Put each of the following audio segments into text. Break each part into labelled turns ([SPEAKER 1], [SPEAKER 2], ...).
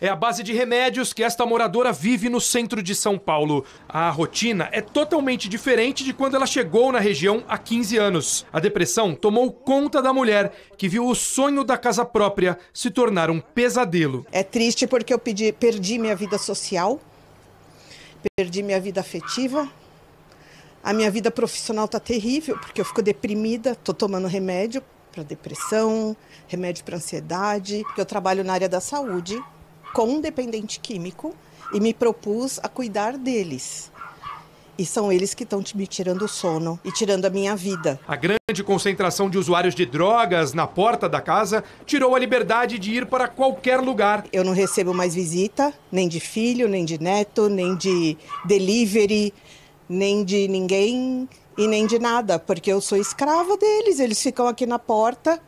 [SPEAKER 1] É a base de remédios que esta moradora vive no centro de São Paulo. A rotina é totalmente diferente de quando ela chegou na região há 15 anos. A depressão tomou conta da mulher, que viu o sonho da casa própria se tornar um pesadelo.
[SPEAKER 2] É triste porque eu pedi, perdi minha vida social, perdi minha vida afetiva. A minha vida profissional está terrível, porque eu fico deprimida, tô tomando remédio para depressão, remédio para ansiedade, porque eu trabalho na área da saúde com um dependente químico e me propus a cuidar deles. E são eles que estão me tirando o sono e tirando a minha vida.
[SPEAKER 1] A grande concentração de usuários de drogas na porta da casa tirou a liberdade de ir para
[SPEAKER 2] qualquer lugar. Eu não recebo mais visita, nem de filho, nem de neto, nem de delivery, nem de ninguém e nem de nada, porque eu sou escrava deles. Eles ficam aqui na porta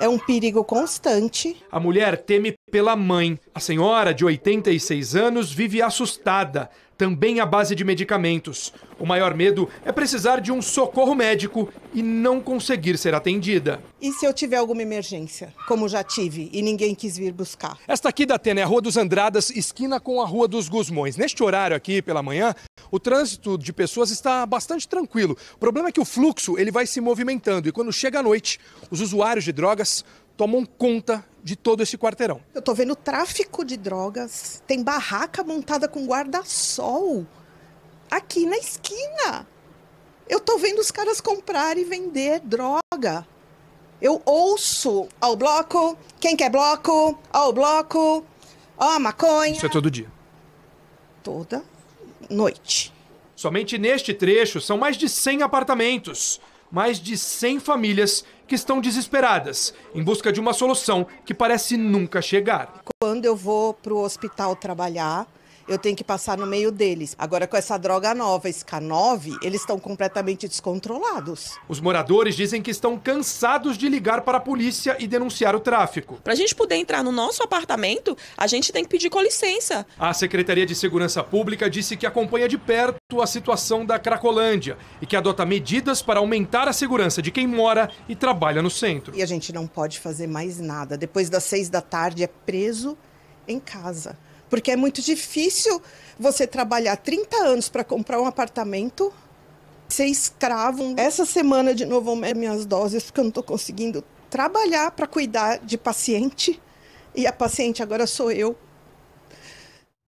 [SPEAKER 2] é um perigo constante.
[SPEAKER 1] A mulher teme pela mãe. A senhora, de 86 anos, vive assustada, também à base de medicamentos. O maior medo é precisar de um socorro médico e não conseguir ser atendida.
[SPEAKER 2] E se eu tiver alguma emergência, como já tive, e ninguém quis vir buscar?
[SPEAKER 1] Esta aqui da Tena é a Rua dos Andradas, esquina com a Rua dos Gusmões. Neste horário aqui, pela manhã, o trânsito de pessoas está bastante tranquilo. O problema é que o fluxo ele vai se movimentando e quando chega a noite, os usuários de drogas tomam conta de todo esse quarteirão.
[SPEAKER 2] Eu estou vendo tráfico de drogas, tem barraca montada com guarda-sol aqui na esquina. Eu estou vendo os caras comprar e vender droga. Eu ouço ao bloco, quem quer bloco, ao bloco, ó maconha. Isso é todo dia. Toda noite.
[SPEAKER 1] Somente neste trecho são mais de 100 apartamentos, mais de 100 famílias que estão desesperadas em busca de uma solução que parece nunca chegar.
[SPEAKER 2] Quando eu vou para o hospital trabalhar, eu tenho que passar no meio deles. Agora, com essa droga nova, sk 9 eles estão completamente descontrolados.
[SPEAKER 1] Os moradores dizem que estão cansados de ligar para a polícia e denunciar o tráfico.
[SPEAKER 2] Para a gente poder entrar no nosso apartamento, a gente tem
[SPEAKER 1] que pedir com licença. A Secretaria de Segurança Pública disse que acompanha de perto a situação da Cracolândia e que adota medidas para aumentar a segurança de quem mora e trabalha no
[SPEAKER 2] centro. E a gente não pode fazer mais nada. Depois das seis da tarde é preso em casa. Porque é muito difícil você trabalhar 30 anos para comprar um apartamento, ser escravo. Essa semana, de novo, minhas doses, porque eu não estou conseguindo trabalhar para cuidar de paciente. E a paciente agora sou eu.